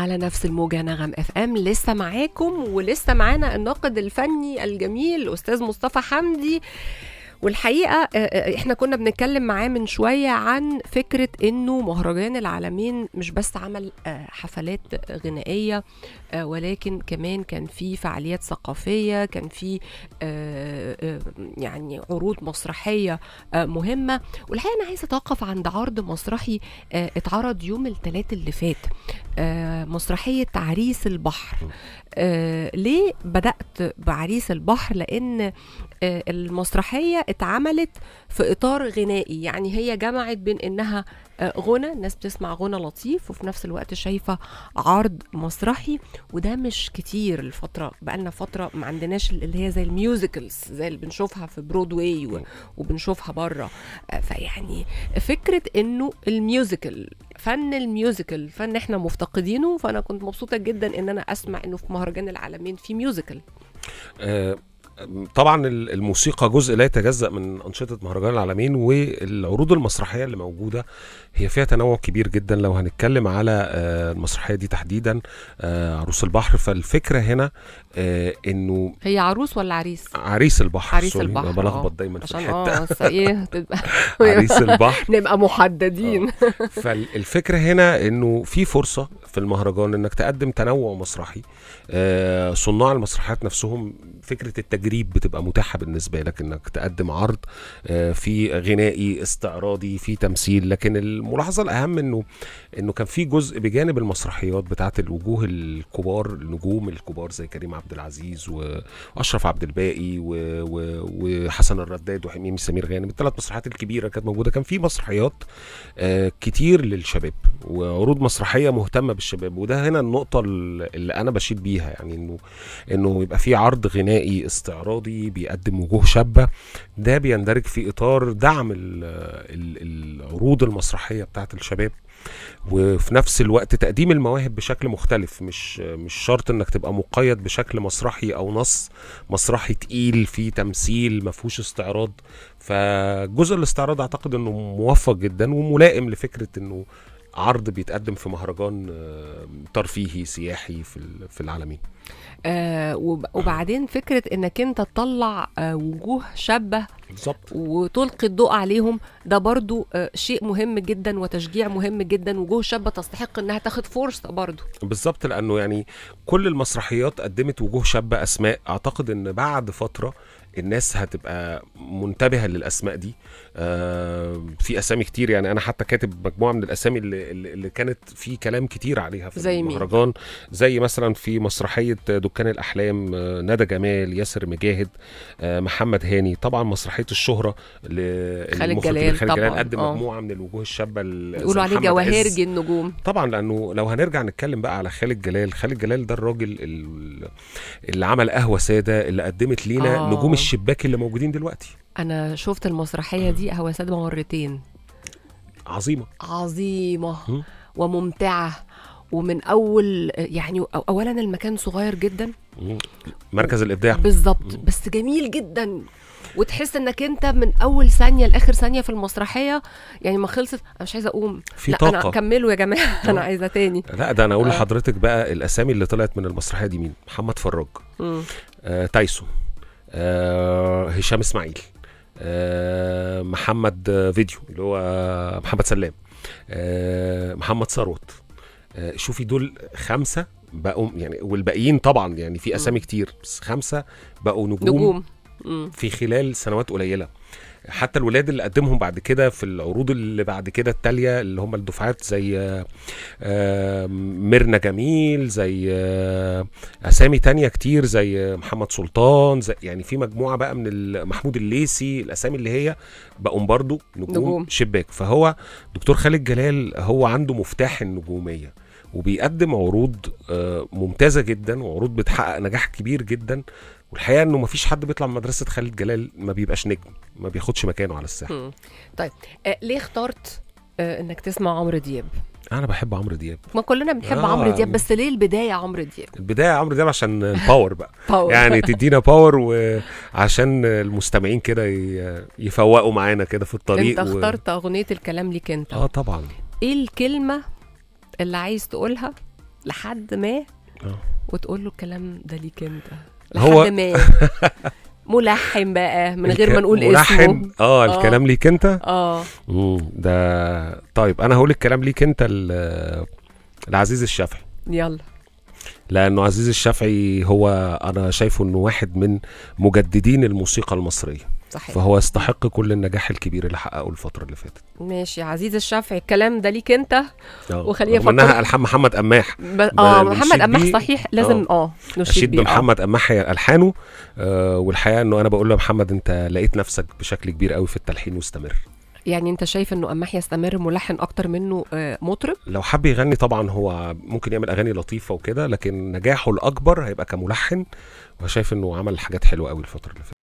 على نفس الموجة نغم اف ام لسه معاكم ولسه معانا الناقد الفني الجميل الاستاذ مصطفى حمدي والحقيقه آه، آه، آه، احنا كنا بنتكلم معاه من شويه عن فكره انه مهرجان العالمين مش بس عمل حفلات غنائيه ولكن كمان كان في فعاليات ثقافيه كان في يعني عروض مسرحيه مهمه والحقيقه انا عايزه اتوقف عند عرض مسرحي اتعرض يوم الثلاث اللي فات مسرحيه عريس البحر ليه بدات بعريس البحر لان المسرحيه اتعملت في اطار غنائي يعني هي جمعت بين انها آه، غنى الناس بتسمع غنى لطيف وفي نفس الوقت شايفه عرض مسرحي وده مش كتير الفتره بقى لنا فتره ما عندناش اللي هي زي الميوزيكلز زي اللي بنشوفها في برودواي وبنشوفها بره آه، فيعني فكره انه الميوزيكال فن الميوزيكال فن احنا مفتقدينه فانا كنت مبسوطه جدا ان انا اسمع انه في مهرجان العالمين في ميوزيكال آه، طبعا الموسيقى جزء لا يتجزا من انشطه مهرجان العالمين والعروض المسرحيه اللي موجوده هي فيها تنوع كبير جدا لو هنتكلم على آه، المسرحيه دي تحديدا آه، عروس البحر فالفكره هنا آه، انه هي عروس ولا عريس عريس البحر عريس البحر انا بلخبط دايما في الحته ايه عريس البحر نبقى محددين فالفكره هنا انه في فرصه في المهرجان انك تقدم تنوع مسرحي صناع المسرحيات نفسهم فكره التجديد تدريب بتبقى متاحه بالنسبه لك انك تقدم عرض آه، في غنائي استعراضي في تمثيل لكن الملاحظه الاهم انه انه كان في جزء بجانب المسرحيات بتاعه الوجوه الكبار النجوم الكبار زي كريم عبد العزيز واشرف عبد الباقي وحسن الرداد وحميم سمير غانم الثلاث مسرحيات الكبيره كانت موجوده كان في مسرحيات آه، كتير للشباب وعروض مسرحيه مهتمه بالشباب وده هنا النقطه اللي انا بشيد بيها يعني انه انه يبقى في عرض غنائي است استعراضي بيقدم وجوه شابة ده بيندرج في إطار دعم العروض المسرحية بتاعة الشباب وفي نفس الوقت تقديم المواهب بشكل مختلف مش مش شرط انك تبقى مقيد بشكل مسرحي او نص مسرحي تقيل فيه تمثيل ما فيهوش استعراض فجزء الاستعراض اعتقد انه موفق جدا وملائم لفكره انه عرض بيتقدم في مهرجان آه، ترفيهي سياحي في العالمين آه وبعدين فكره انك انت تطلع آه وجوه شابه بالظبط وتلقي الضوء عليهم ده برضو آه شيء مهم جدا وتشجيع مهم جدا وجوه شابه تستحق انها تاخد فرصه برضو بالظبط لانه يعني كل المسرحيات قدمت وجوه شابه اسماء اعتقد ان بعد فتره الناس هتبقى منتبهه للاسماء دي آه في اسامي كتير يعني انا حتى كاتب مجموعه من الاسامي اللي, اللي كانت في كلام كتير عليها في زي المهرجان مين؟ زي مثلا في مسرحيه مسرحيه دكان الاحلام ندى جمال ياسر مجاهد محمد هاني طبعا مسرحيه الشهره خالد جلال خالد جلال قدم آه. مجموعه من الوجوه الشابه بيقولوا عليه جواهرجي النجوم طبعا لانه لو هنرجع نتكلم بقى على خالد جلال خالد جلال ده الراجل اللي عمل قهوه ساده اللي قدمت لينا آه. نجوم الشباك اللي موجودين دلوقتي انا شفت المسرحيه دي قهوه ساده مرتين عظيمه عظيمه وممتعه ومن اول يعني اولا المكان صغير جدا مركز الابداع بالظبط بس جميل جدا وتحس انك انت من اول ثانيه لاخر ثانيه في المسرحيه يعني ما خلصت انا مش عايزه اقوم في لا طاقة. انا كملوا يا جماعه انا عايزه تاني لا ده انا اقول آه. لحضرتك بقى الاسامي اللي طلعت من المسرحيه دي مين محمد فراج آه تايسون آه هشام اسماعيل آه محمد فيديو اللي هو محمد سلام آه محمد ثروت آه، شوفي دول خمسه بقوا يعني والباقيين طبعا يعني في اسامي كتير بس خمسه بقوا نجوم, نجوم. في خلال سنوات قليله حتى الولاد اللي قدمهم بعد كده في العروض اللي بعد كده التاليه اللي هم الدفعات زي آه، ميرنا جميل زي آه، اسامي تانية كتير زي آه، محمد سلطان زي يعني في مجموعه بقى من محمود الليسي الاسامي اللي هي بقوا برضو نجوم, نجوم شباك فهو دكتور خالد جلال هو عنده مفتاح النجوميه وبيقدم عروض ممتازه جدا وعروض بتحقق نجاح كبير جدا والحقيقه انه مفيش حد بيطلع من مدرسه خالد جلال ما بيبقاش نجم ما بياخدش مكانه على الساحه طيب آه ليه اخترت آه انك تسمع عمرو دياب انا بحب عمرو دياب ما كلنا بنحب آه. عمرو دياب بس ليه البدايه عمرو دياب البدايه عمرو دياب عشان الباور بقى باور. يعني تدينا باور وعشان المستمعين كده يفوقوا معانا كده في الطريق انت اخترت و... اغنيه الكلام ليك انت اه طبعا ايه الكلمه اللي عايز تقولها لحد ما آه. وتقول له الكلام ده ليك انت لحد هو... ما ملحن بقى من غير الك... ما نقول ملحن... اسمه اه الكلام ليك انت اه ده طيب انا هقول الكلام ليك انت العزيز الشافعي يلا لانه عزيز الشافعي هو انا شايفه انه واحد من مجددين الموسيقى المصريه صحيح. فهو يستحق كل النجاح الكبير اللي حققه الفتره اللي فاتت ماشي عزيز الشافعي الكلام ده ليك انت آه، وخليه يفكر منها الحان محمد قماح ب... اه محمد قماح صحيح آه. لازم اه نشيد بمحمد آه. قماح الحانه آه والحقيقه انه انا بقول له يا محمد انت لقيت نفسك بشكل كبير قوي في التلحين واستمر يعني انت شايف انه قماح يستمر ملحن اكتر منه آه، مطرب لو حب يغني طبعا هو ممكن يعمل اغاني لطيفه وكده لكن نجاحه الاكبر هيبقى كملحن وشايف انه عمل حاجات حلوه قوي الفتره اللي فاتت